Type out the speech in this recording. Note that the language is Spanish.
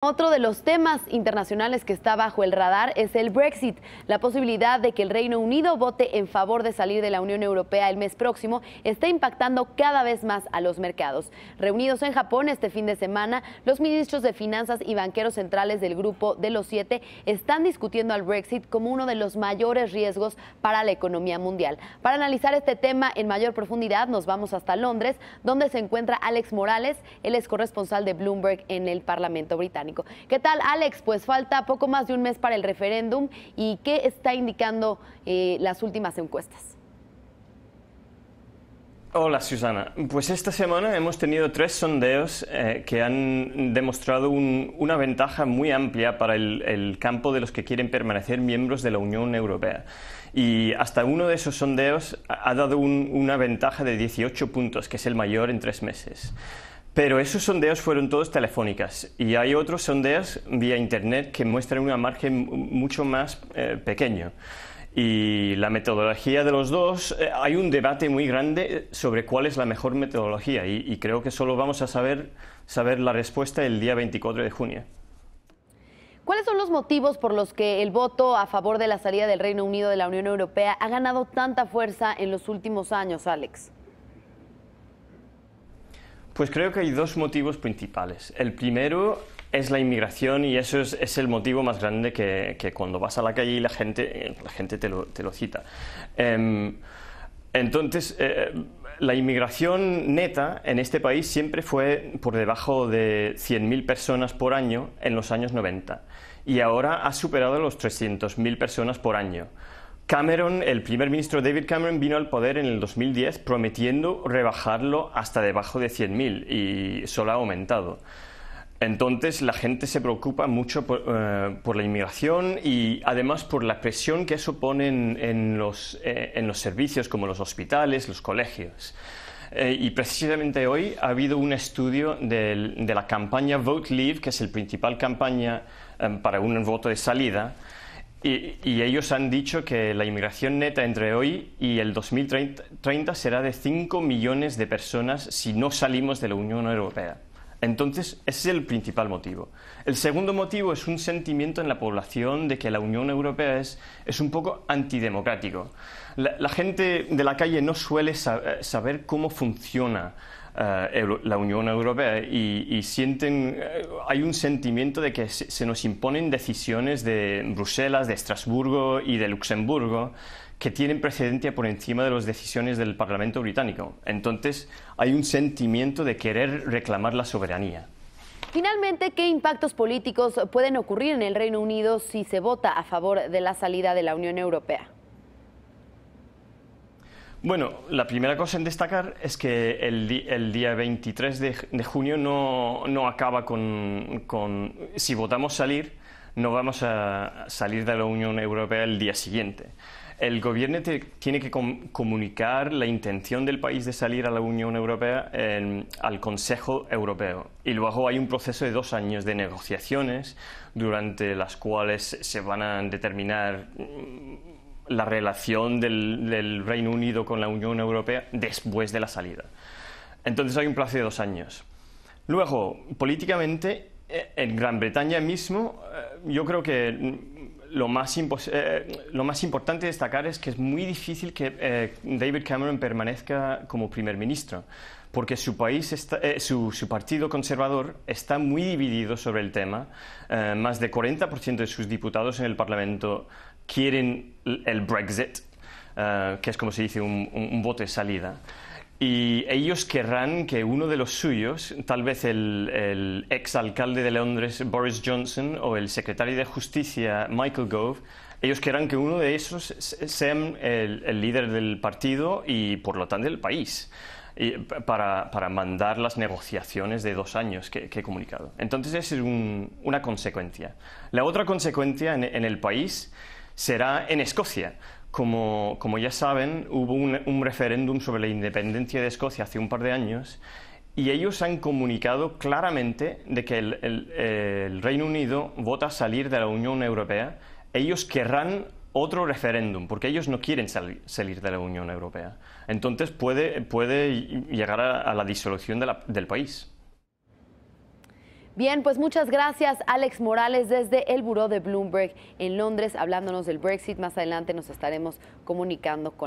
Otro de los temas internacionales que está bajo el radar es el Brexit, la posibilidad de que el Reino Unido vote en favor de salir de la Unión Europea el mes próximo está impactando cada vez más a los mercados. Reunidos en Japón este fin de semana, los ministros de Finanzas y banqueros centrales del grupo de los siete están discutiendo al Brexit como uno de los mayores riesgos para la economía mundial. Para analizar este tema en mayor profundidad nos vamos hasta Londres, donde se encuentra Alex Morales, el ex corresponsal de Bloomberg en el Parlamento británico. ¿Qué tal, Alex? Pues falta poco más de un mes para el referéndum y qué está indicando eh, las últimas encuestas. Hola Susana, pues esta semana hemos tenido tres sondeos eh, que han demostrado una ventaja muy amplia para el, campo de los que quieren permanecer miembros de la Unión Europea y hasta uno de esos sondeos ha dado una ventaja de 18 puntos, que es el mayor en tres meses. Pero esos sondeos fueron todos telefónicas y hay otros sondeos vía Internet que muestran un margen mucho más eh, pequeño. Y la metodología de los dos, eh, hay un debate muy grande sobre cuál es la mejor metodología y, creo que solo vamos a saber, saber la respuesta el día 24 de junio. ¿Cuáles son los motivos por los que el voto a favor de la salida del Reino Unido de la Unión Europea ha ganado tanta fuerza en los últimos años, Alex? Pues creo que hay dos motivos principales. El primero es la inmigración y eso es, el motivo más grande que, cuando vas a la calle y la gente, eh, la gente te, lo, cita. Em, entonces, eh, la inmigración neta en este país siempre fue por debajo de 100.000 personas por año en los años 90 y ahora ha superado los 300.000 personas por año. Cameron, el primer ministro David Cameron vino al poder en el 2010 prometiendo rebajarlo hasta debajo de 100.000 y solo ha aumentado. Entonces la gente se preocupa mucho eh, por, la inmigración y además por la presión que eso pone en, los, eh, en los, servicios como los hospitales, los colegios. Eh, y precisamente hoy ha habido un estudio de, de la campaña Vote Leave, que es la principal campaña para un voto de salida, y, ellos han dicho que la inmigración neta entre hoy y el 2030 será de 5 millones de personas si no salimos de la Unión Europea. Entonces, ese es el principal motivo. El segundo motivo es un sentimiento en la población de que la Unión Europea es, un poco antidemocrático. La, gente de la calle no suele eh, saber cómo funciona eh, la Unión Europea y, sienten, eh, hay un sentimiento de que se nos imponen decisiones de Bruselas, de Estrasburgo y de Luxemburgo que tienen precedencia por encima de las decisiones del Parlamento británico. Entonces hay un sentimiento de querer reclamar la soberanía. Finalmente, ¿qué impactos políticos pueden ocurrir en el Reino Unido si se vota a favor de la salida de la Unión Europea? Bueno, la primera cosa en destacar es que el, día 23 de, junio no, acaba con, Si votamos salir, no vamos a salir de la Unión Europea el día siguiente. El gobierno tiene que comunicar la intención del país de salir a la Unión Europea em, al Consejo Europeo. Y luego hay un proceso de dos años de negociaciones durante las cuales se van a determinar la relación del, Reino Unido con la Unión Europea después de la salida. Entonces hay un plazo de dos años. Luego, políticamente, eh, en Gran Bretaña mismo, eh, yo creo que lo más, eh, lo más importante destacar es que es muy difícil que David Cameron permanezca como primer ministro, porque su, país su, su, partido conservador está muy dividido sobre el tema. más de 40% de sus diputados en el Parlamento quieren el Brexit, eh, que es como se dice un, un, voto de salida. Y ellos querrán que uno de los suyos, tal vez el, el ex alcalde de Londres Boris Johnson o el secretario de Justicia Michael Gove, ellos querrán que uno de esos sea el, líder del partido y por lo tanto del país. para, mandar las negociaciones de dos años que, he comunicado. Entonces, esa es una consecuencia. La otra consecuencia en, en el país será en Escocia. Como, ya saben, hubo un, referéndum sobre la independencia de Escocia hace un par de años y ellos han comunicado claramente de que el, Reino Unido vota salir de la Unión Europea. Ellos querrán otro referéndum, porque ellos no quieren salir de la Unión Europea. Entonces puede, llegar a, la disolución del país. Bien, pues muchas gracias Alex Morales desde el Buró de Bloomberg en Londres hablándonos del Brexit. Más adelante nos estaremos comunicando con